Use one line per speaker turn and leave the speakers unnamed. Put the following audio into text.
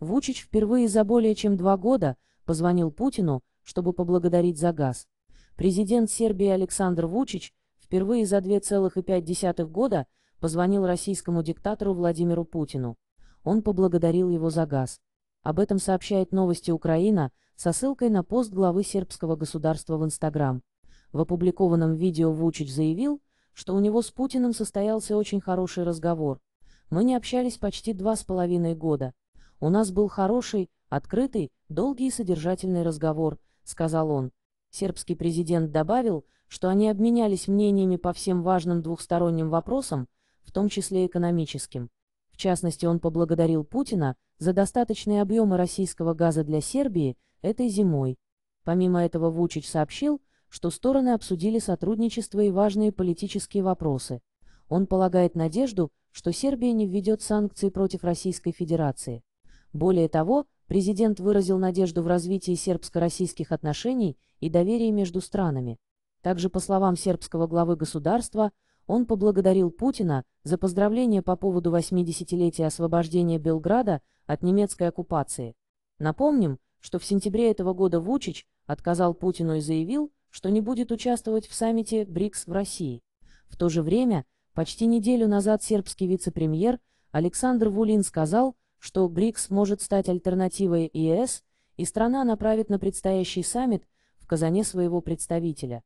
Вучич впервые за более чем два года позвонил Путину, чтобы поблагодарить за газ. Президент Сербии Александр Вучич впервые за 2,5 года позвонил российскому диктатору Владимиру Путину. Он поблагодарил его за газ. Об этом сообщает новости Украина со ссылкой на пост главы сербского государства в Инстаграм. В опубликованном видео Вучич заявил, что у него с Путиным состоялся очень хороший разговор. Мы не общались почти два с половиной года. У нас был хороший, открытый, долгий и содержательный разговор, сказал он. Сербский президент добавил, что они обменялись мнениями по всем важным двухсторонним вопросам, в том числе экономическим. В частности, он поблагодарил Путина за достаточные объемы российского газа для Сербии этой зимой. Помимо этого Вучич сообщил, что стороны обсудили сотрудничество и важные политические вопросы. Он полагает надежду, что Сербия не введет санкции против Российской Федерации. Более того, президент выразил надежду в развитии сербско-российских отношений и доверии между странами. Также, по словам сербского главы государства, он поблагодарил Путина за поздравление по поводу 80-летия освобождения Белграда от немецкой оккупации. Напомним, что в сентябре этого года Вучич отказал Путину и заявил, что не будет участвовать в саммите БРИКС в России. В то же время, почти неделю назад сербский вице-премьер Александр Вулин сказал, что БРИКС может стать альтернативой ИС и страна направит на предстоящий саммит в Казане своего представителя.